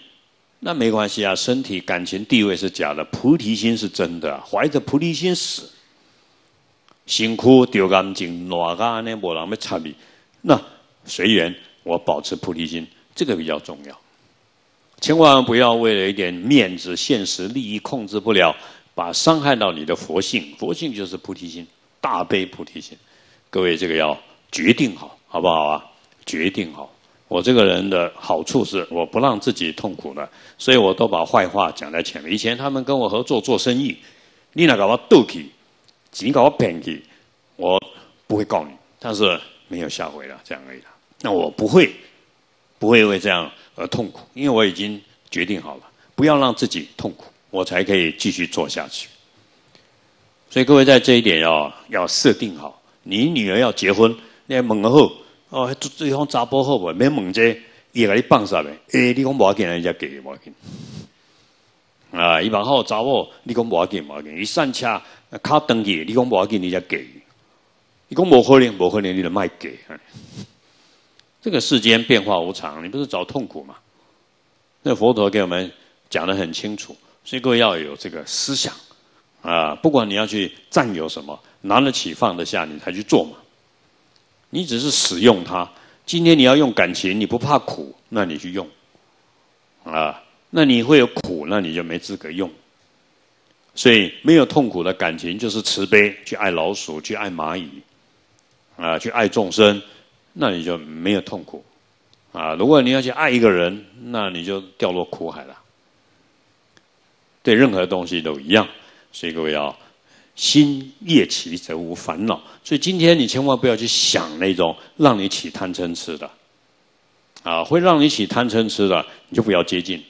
那没关系啊！身体、感情、地位是假的，菩提心是真的。怀着菩提心死，辛苦丢干净，哪个呢？没人没差别。那随缘，我保持菩提心。这个比较重要，千万不要为了一点面子、现实利益控制不了，把伤害到你的佛性。佛性就是菩提心，大悲菩提心。各位，这个要决定好，好不好啊？决定好。我这个人的好处是，我不让自己痛苦了，所以我都把坏话讲在前面。以前他们跟我合作做生意，你那个我赌气，你搞我偏气，我不会告你，但是没有下回了，这样而已了。那我不会。不会为这样而痛苦，因为我已经决定好了，不要让自己痛苦，我才可以继续做下去。所以各位在这一点要要设定好，你女儿要结婚，那猛后哦，最后砸波后啵，没猛这，一来一棒上来，哎，你讲不要紧，人家给不要紧。啊，一般好，查喎，你讲无要紧，无要紧，伊上车卡登记，你讲无要紧，你家给。伊讲无可能，无可能，你就卖给。这个世间变化无常，你不是找痛苦吗？那佛陀给我们讲得很清楚，所以各位要有这个思想，啊，不管你要去占有什么，拿得起放得下，你才去做嘛。你只是使用它，今天你要用感情，你不怕苦，那你去用，啊，那你会有苦，那你就没资格用。所以没有痛苦的感情就是慈悲，去爱老鼠，去爱蚂蚁，啊，去爱众生。那你就没有痛苦啊！如果你要去爱一个人，那你就掉落苦海了。对任何东西都一样，所以各位要心业起则无烦恼。所以今天你千万不要去想那种让你起贪嗔痴的啊，会让你起贪嗔痴的，你就不要接近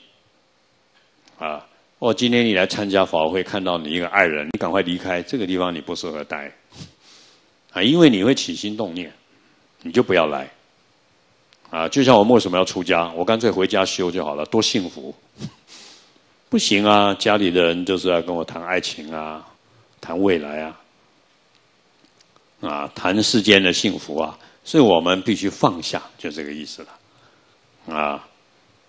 啊。哦，今天你来参加法会，看到你一个爱人，你赶快离开这个地方，你不适合待啊，因为你会起心动念。你就不要来，啊，就像我为什么要出家？我干脆回家修就好了，多幸福！不行啊，家里的人就是要跟我谈爱情啊，谈未来啊，啊，谈世间的幸福啊，所以我们必须放下，就这个意思了。啊，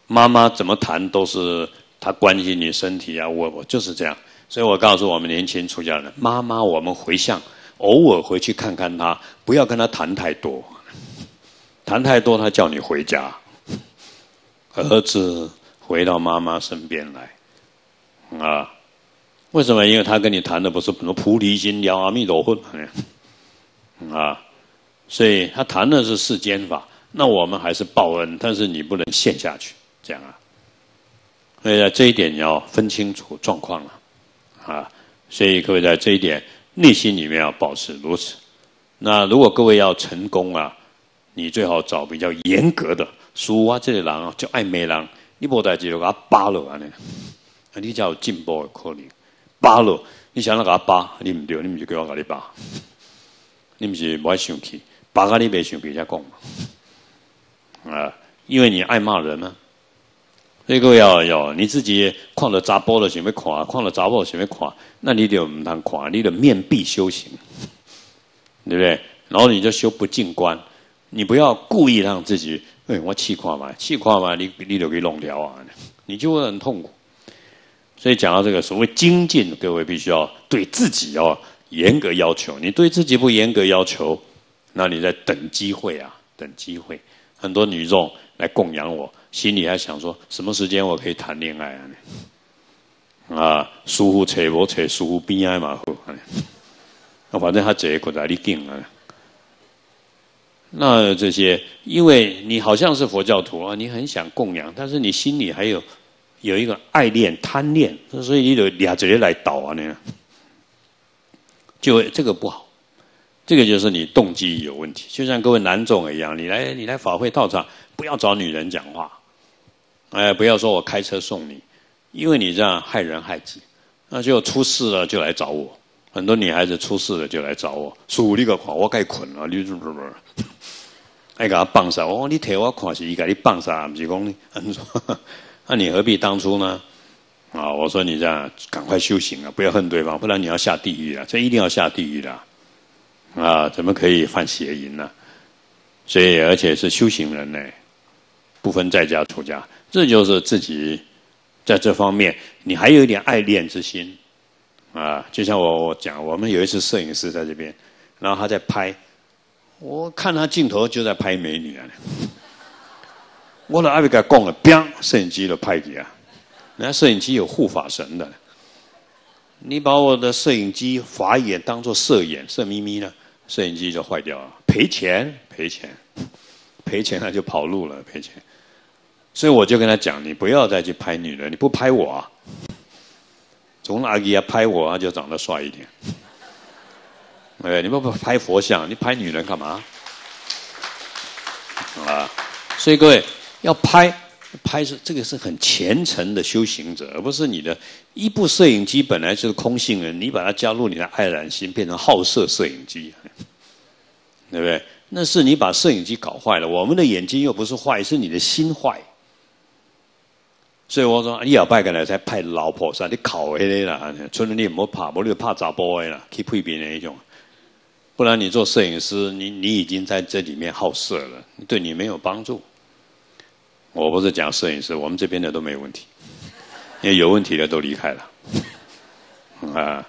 妈妈怎么谈都是她关心你身体啊，我我就是这样，所以我告诉我们年轻出家人，妈妈，我们回向，偶尔回去看看她，不要跟她谈太多。谈太多，他叫你回家。儿子回到妈妈身边来，啊，为什么？因为他跟你谈的不是什么菩提心、聊阿弥陀佛，啊，所以他谈的是世间法。那我们还是报恩，但是你不能陷下去，这样啊。所以在这一点你要分清楚状况了，啊，所以各位在这一点内心里面要保持如此。那如果各位要成功啊。你最好找比较严格的，俗啊，这个人哦，就爱骂人。你无代志就他巴落安尼，你才有进步的可能。巴落，你想要给他巴，你唔对，你唔就叫我给你巴，你唔是唔爱生气，巴个你未生气才讲嘛。啊，因为你爱骂人以那个要要，你自己看到砸破了想要看，看到砸破想要看，那你就唔能看，你得面壁修行，对不对？然后你就修不进观。你不要故意让自己，哎，我气垮嘛，气垮嘛，你你都给弄掉啊，你就会很痛苦。所以讲到这个所谓精进，各位必须要对自己要严格要求。你对自己不严格要求，那你在等机会啊，等机会。很多女众来供养我，心里还想说，什么时间我可以谈恋爱啊？啊，舒服扯博扯，舒服边啊嘛好，那反正他这个口袋你紧啊。那这些，因为你好像是佛教徒啊，你很想供养，但是你心里还有有一个爱恋、贪恋，所以你有直接来导啊，那样就这个不好。这个就是你动机有问题。就像各位男众一样，你来你来法会道场，不要找女人讲话，哎，不要说我开车送你，因为你这样害人害己。那就出事了就来找我，很多女孩子出事了就来找我。说你个话，我该捆了，你怎么不？爱给他棒杀！我你替我看是一你棒杀，不是讲你，那 *laughs* 你何必当初呢？啊！我说你这样赶快修行啊！不要恨对方，不然你要下地狱啊！这一定要下地狱的啊！怎么可以犯邪淫呢？所以，而且是修行人呢，不分在家出家，这就是自己在这方面你还有一点爱恋之心啊！就像我我讲，我们有一次摄影师在这边，然后他在拍。我看他镜头就在拍美女啊！我的阿伟哥讲了，砰！摄影机就拍你啊！人家摄影机有护法神的，你把我的摄影机法眼当做色眼色眯眯呢，摄影机就坏掉了，赔钱赔钱赔钱了就跑路了赔钱。所以我就跟他讲，你不要再去拍女人，你不拍我，啊！从阿一家拍我就长得帅一点。哎，你不不拍佛像？你拍女人干嘛？*laughs* 啊！所以各位要拍，拍是这个是很虔诚的修行者，而不是你的。一部摄影机本来就是空性人，你把它加入你的爱染心，变成好色摄影机，*laughs* 对不对？那是你把摄影机搞坏了。我们的眼睛又不是坏，是你的心坏。所以我说，你要拜个来才派老婆噻，你考起嚟啦。村里你唔好怕，唔好怕杂波啦，去配边那种。不然你做摄影师，你你已经在这里面好色了，对你没有帮助。我不是讲摄影师，我们这边的都没有问题，因为有问题的都离开了。啊，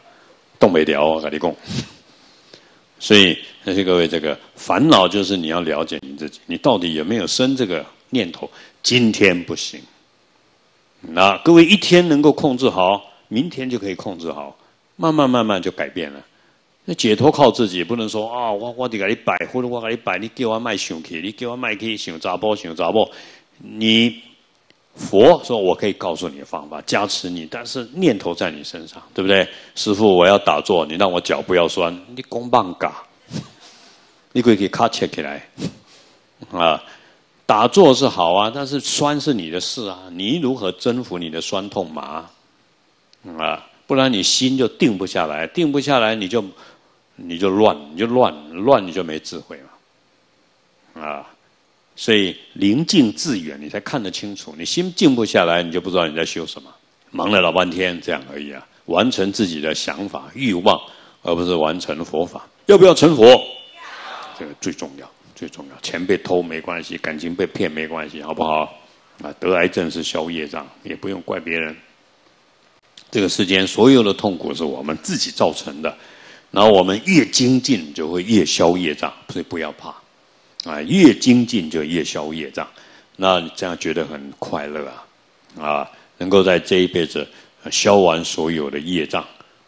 东北的我跟里讲。所以那些各位，这个烦恼就是你要了解你自己，你到底有没有生这个念头？今天不行，那各位一天能够控制好，明天就可以控制好，慢慢慢慢就改变了。那解脱靠自己，不能说啊！我我得给你摆，或者我给你摆，你叫我卖想去，你叫我卖去想砸波想砸波。你佛说，我可以告诉你的方法加持你，但是念头在你身上，对不对？师傅，我要打坐，你让我脚不要酸，你公棒打，你可以卡切起来啊！打坐是好啊，但是酸是你的事啊，你如何征服你的酸痛麻啊？不然你心就定不下来，定不下来你就。你就乱，你就乱，乱你就没智慧嘛，啊，所以宁静致远，你才看得清楚。你心静不下来，你就不知道你在修什么。忙了老半天，这样而已啊，完成自己的想法欲望，而不是完成佛法。要不要成佛？这个最重要，最重要。钱被偷没关系，感情被骗没关系，好不好？啊，得癌症是消业障，也不用怪别人。这个世间所有的痛苦是我们自己造成的。然后我们越精进，就会越消业障，所以不要怕，啊，越精进就越消业障。那这样觉得很快乐啊，啊，能够在这一辈子消完所有的业障，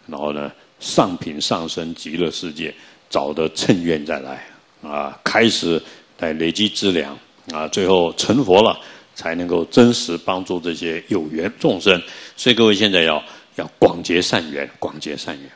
然后呢，上品上升极乐世界，找得乘愿再来啊，开始来累积资粮啊，最后成佛了，才能够真实帮助这些有缘众生。所以各位现在要要广结善缘，广结善缘。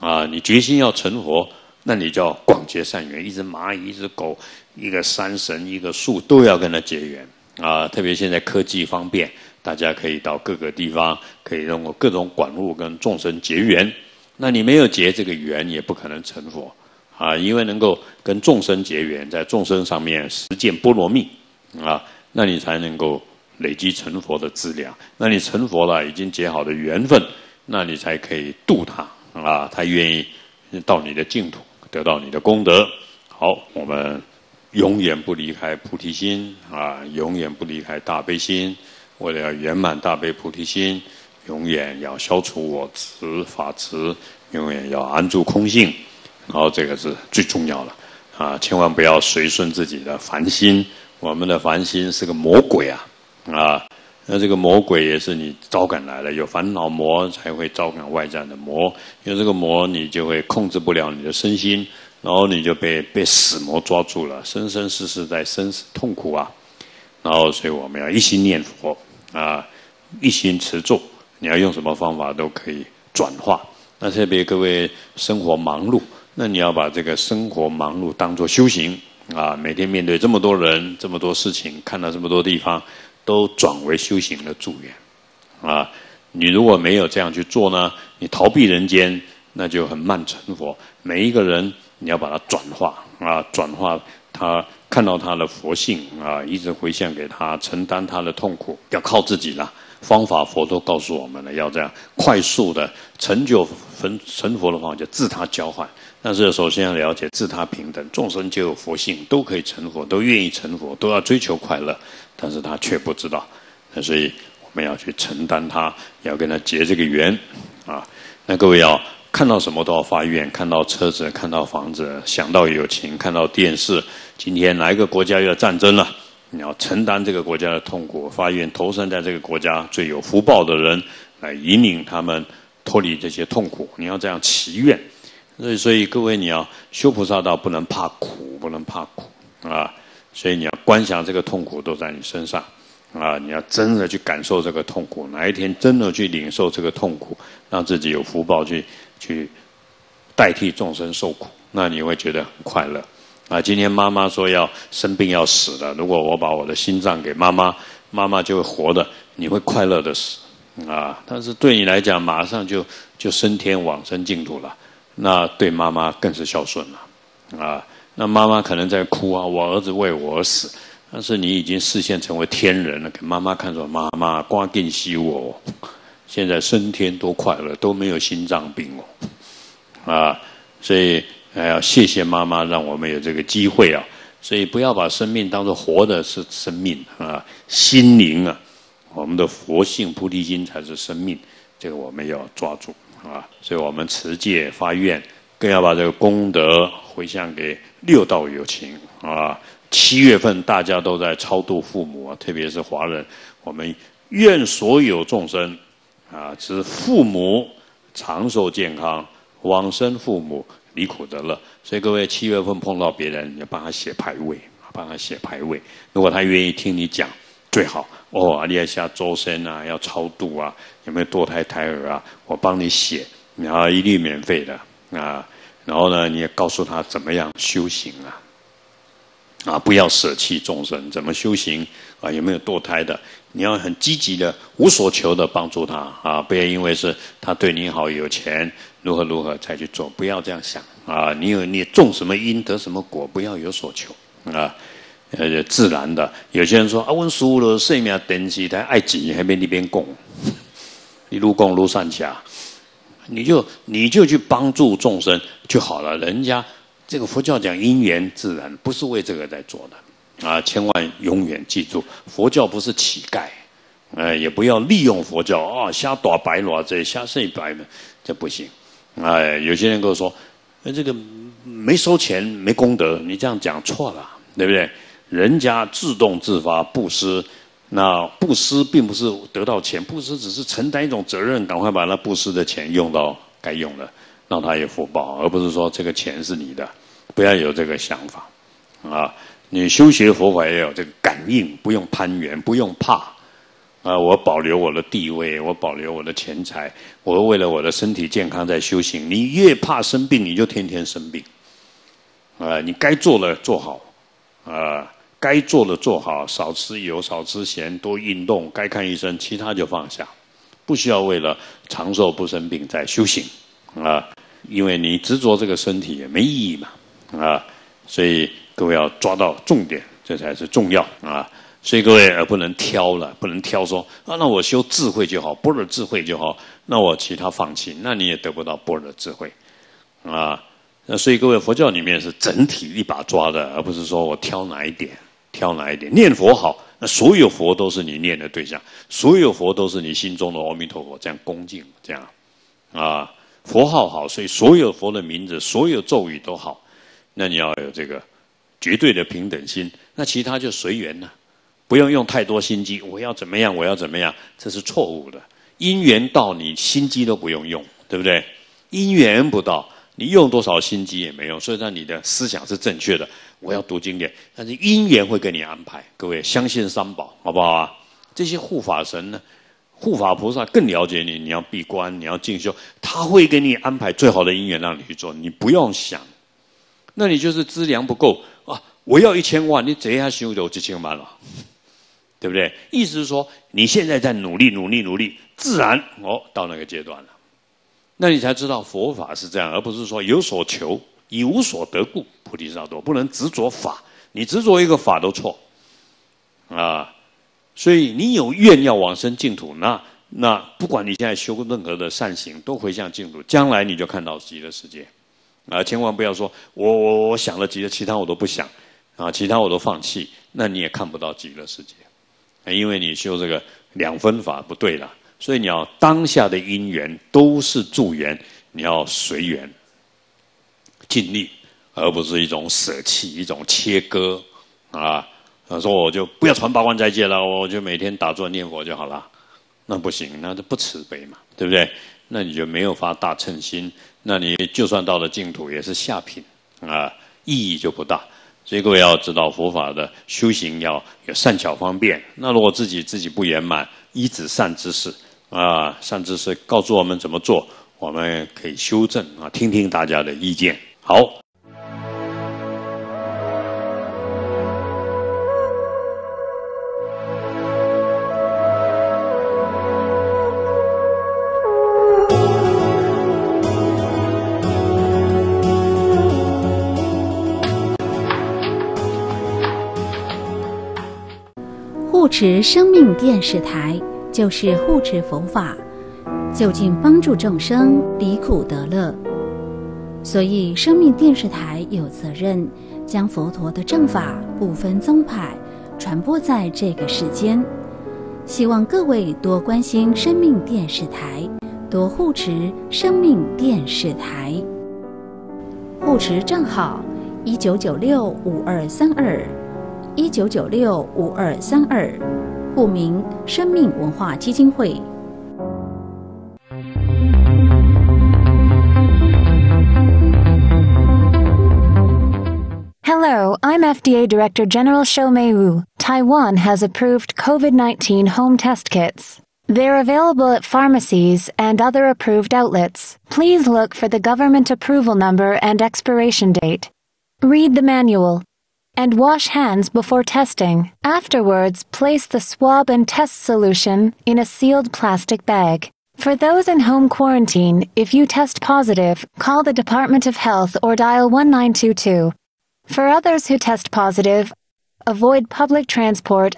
啊，你决心要成佛，那你就要广结善缘。一只蚂蚁，一只狗，一个山神，一个树，都要跟他结缘啊。特别现在科技方便，大家可以到各个地方，可以通过各种管路跟众生结缘。那你没有结这个缘，也不可能成佛啊。因为能够跟众生结缘，在众生上面实践波罗蜜啊，那你才能够累积成佛的质量。那你成佛了，已经结好的缘分，那你才可以度他。啊，他愿意到你的净土，得到你的功德。好，我们永远不离开菩提心啊，永远不离开大悲心。为了要圆满大悲菩提心，永远要消除我执法执，永远要安住空性。然后这个是最重要了啊！千万不要随顺自己的凡心，我们的凡心是个魔鬼啊啊！那这个魔鬼也是你招感来的，有烦恼魔才会招感外在的魔，因为这个魔你就会控制不了你的身心，然后你就被被死魔抓住了，生生世世在生死痛苦啊！然后所以我们要一心念佛啊，一心持咒，你要用什么方法都可以转化。那特别各位生活忙碌，那你要把这个生活忙碌当做修行啊，每天面对这么多人、这么多事情，看到这么多地方。都转为修行的助缘，啊，你如果没有这样去做呢？你逃避人间，那就很慢成佛。每一个人你要把它转化，啊，转化他看到他的佛性，啊，一直回向给他，承担他的痛苦，要靠自己了。方法佛都告诉我们了，要这样快速的成就成成佛的方法，叫自他交换。但是首先要了解自他平等，众生皆有佛性，都可以成佛，都愿意成佛，都要追求快乐。但是他却不知道，那所以我们要去承担他，要跟他结这个缘，啊，那各位要看到什么都要发愿，看到车子，看到房子，想到友情，看到电视，今天哪一个国家要战争了，你要承担这个国家的痛苦，发愿投身在这个国家最有福报的人，来引领他们脱离这些痛苦，你要这样祈愿，所以所以各位你要修菩萨道，不能怕苦，不能怕苦，啊。所以你要观想这个痛苦都在你身上，啊，你要真的去感受这个痛苦，哪一天真的去领受这个痛苦，让自己有福报去去代替众生受苦，那你会觉得很快乐。啊，今天妈妈说要生病要死了，如果我把我的心脏给妈妈，妈妈就会活的，你会快乐的死，啊，但是对你来讲马上就就升天往生净土了，那对妈妈更是孝顺了，啊。那妈妈可能在哭啊，我儿子为我而死，但是你已经视线成为天人了，给妈妈看说，妈妈光更惜我，现在升天多快乐，都没有心脏病哦，啊，所以要谢谢妈妈，让我们有这个机会啊，所以不要把生命当做活的是生命啊，心灵啊，我们的佛性菩提心才是生命，这个我们要抓住啊，所以我们持戒发愿。更要把这个功德回向给六道有情啊！七月份大家都在超度父母啊，特别是华人。我们愿所有众生啊，之父母长寿健康，往生父母离苦得乐。所以各位七月份碰到别人，你帮他写牌位，帮他写牌位。如果他愿意听你讲，最好哦。你要下周身啊，要超度啊，有没有堕胎胎儿啊？我帮你写，然后一律免费的啊。然后呢，你也告诉他怎么样修行啊？啊，不要舍弃众生，怎么修行啊？有没有堕胎的？你要很积极的、无所求的帮助他啊！不要因为是他对你好、有钱，如何如何才去做，不要这样想啊！你有你种什么因得什么果，不要有所求啊！呃，自然的。有些人说啊，问熟了，寺庙等级，他爱己，还没那边供，一路供，路上香。你就你就去帮助众生就好了，人家这个佛教讲因缘自然，不是为这个在做的，啊，千万永远记住，佛教不是乞丐，哎，也不要利用佛教啊，瞎打白罗这，瞎睡白的，这不行，哎，有些人跟我说，那这个没收钱没功德，你这样讲错了，对不对？人家自动自发布施。那布施并不是得到钱，布施只是承担一种责任，赶快把那布施的钱用到该用的，让他有福报，而不是说这个钱是你的，不要有这个想法，啊，你修学佛法要有这个感应，不用攀缘，不用怕，啊，我保留我的地位，我保留我的钱财，我为了我的身体健康在修行，你越怕生病，你就天天生病，啊，你该做的做好，啊。该做的做好，少吃油，少吃咸，多运动。该看医生，其他就放下，不需要为了长寿不生病在修行，啊，因为你执着这个身体也没意义嘛，啊，所以各位要抓到重点，这才是重要啊。所以各位而不能挑了，不能挑说啊，那我修智慧就好，波若智慧就好，那我其他放弃，那你也得不到波若智慧，啊，那所以各位佛教里面是整体一把抓的，而不是说我挑哪一点。挑哪一点念佛好？那所有佛都是你念的对象，所有佛都是你心中的阿弥陀佛，这样恭敬，这样啊，佛号好，所以所有佛的名字、所有咒语都好。那你要有这个绝对的平等心，那其他就随缘了，不用用太多心机。我要怎么样？我要怎么样？这是错误的。因缘到，你心机都不用用，对不对？因缘不到，你用多少心机也没用。所以，让你的思想是正确的。我要读经典，但是姻缘会给你安排。各位相信三宝，好不好啊？这些护法神呢，护法菩萨更了解你。你要闭关，你要进修，他会给你安排最好的姻缘让你去做。你不用想，那你就是资粮不够啊！我要一千万，你怎样修就几千万了，对不对？意思是说，你现在在努力，努力，努力，自然哦，到那个阶段了，那你才知道佛法是这样，而不是说有所求。以无所得故，菩提萨埵不能执着法。你执着一个法都错啊！所以你有愿要往生净土。那那不管你现在修任何的善行，都回向净土，将来你就看到极乐世界啊！千万不要说，我我我想了极乐，其他我都不想啊，其他我都放弃，那你也看不到极乐世界，因为你修这个两分法不对了。所以你要当下的因缘都是助缘，你要随缘。尽力，而不是一种舍弃、一种切割啊！他说：“我就不要传八关斋戒了，我就每天打坐念佛就好了。”那不行，那就不慈悲嘛，对不对？那你就没有发大乘心，那你就算到了净土也是下品啊，意义就不大。所以各位要知道佛法的修行要有善巧方便。那如果自己自己不圆满，依止善知识啊，善知识告诉我们怎么做，我们可以修正啊，听听大家的意见。好，护持生命电视台就是护持佛法，就近帮助众生离苦得乐。所以，生命电视台有责任将佛陀的正法不分宗派传播在这个世间。希望各位多关心生命电视台，多护持生命电视台。护持账号：一九九六五二三二，一九九六五二三二，户名：生命文化基金会。I'm FDA Director General Shou Mei Wu. Taiwan has approved COVID-19 home test kits. They're available at pharmacies and other approved outlets. Please look for the government approval number and expiration date. Read the manual. And wash hands before testing. Afterwards, place the swab and test solution in a sealed plastic bag. For those in home quarantine, if you test positive, call the Department of Health or dial 1922. For others who test positive, avoid public transport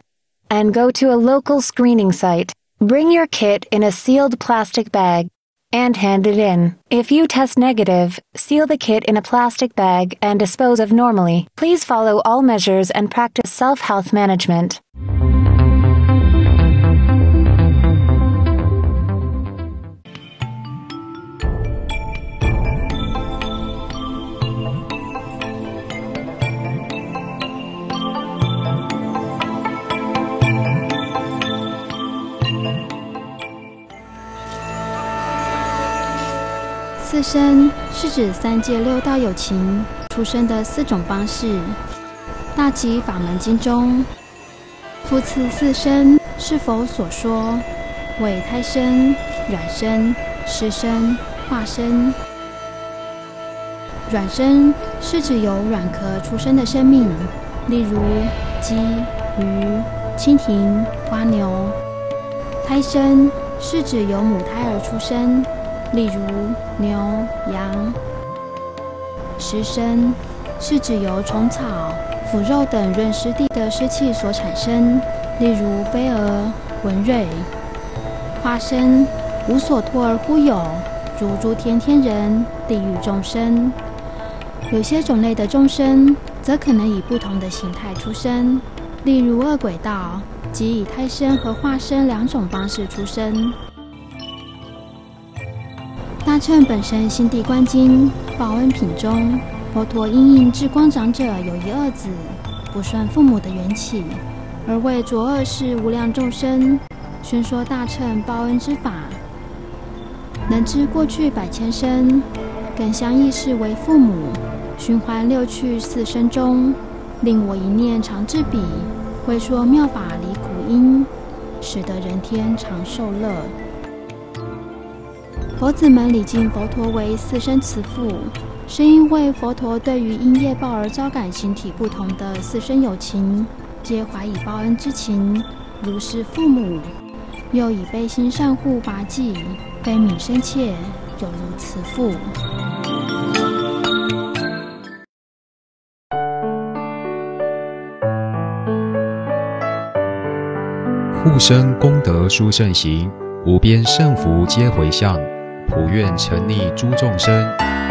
and go to a local screening site. Bring your kit in a sealed plastic bag and hand it in. If you test negative, seal the kit in a plastic bag and dispose of normally. Please follow all measures and practice self-health management. 四生是指三界六道有情出生的四种方式，《大吉法门经》中，复次四生，是否所说，为胎生、卵生、湿生、化生。卵生是指由卵壳出生的生命，例如鸡、鱼、蜻蜓、花牛。胎生是指由母胎儿出生。例如牛、羊、食身是指由虫草、腐肉等润湿地的湿气所产生。例如飞蛾、蚊蚋、化身无所托而忽有，如诸天天人、地狱众生。有些种类的众生则可能以不同的形态出生，例如恶鬼道，即以胎生和化身两种方式出生。大乘本身心地观经，报恩品中，佛陀因应智光长者有一二子，不算父母的缘起，而为浊恶世无量众生宣说大乘报恩之法。能知过去百千生，感相异世为父母，循环六趣四生中，令我一念常至彼。会说妙法离苦因，使得人天长寿乐。佛子们礼敬佛陀为四生慈父，是因为佛陀对于因业报而招感形体不同的四生有情，皆怀以报恩之情，如是父母；又以悲心善护八迹，悲悯深切，有如慈父。护生功德殊胜行，无边胜福皆回向。普愿成念诸众生，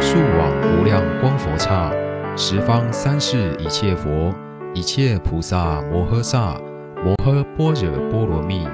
速往无量光佛刹，十方三世一切佛，一切菩萨摩诃萨，摩诃般若波罗蜜。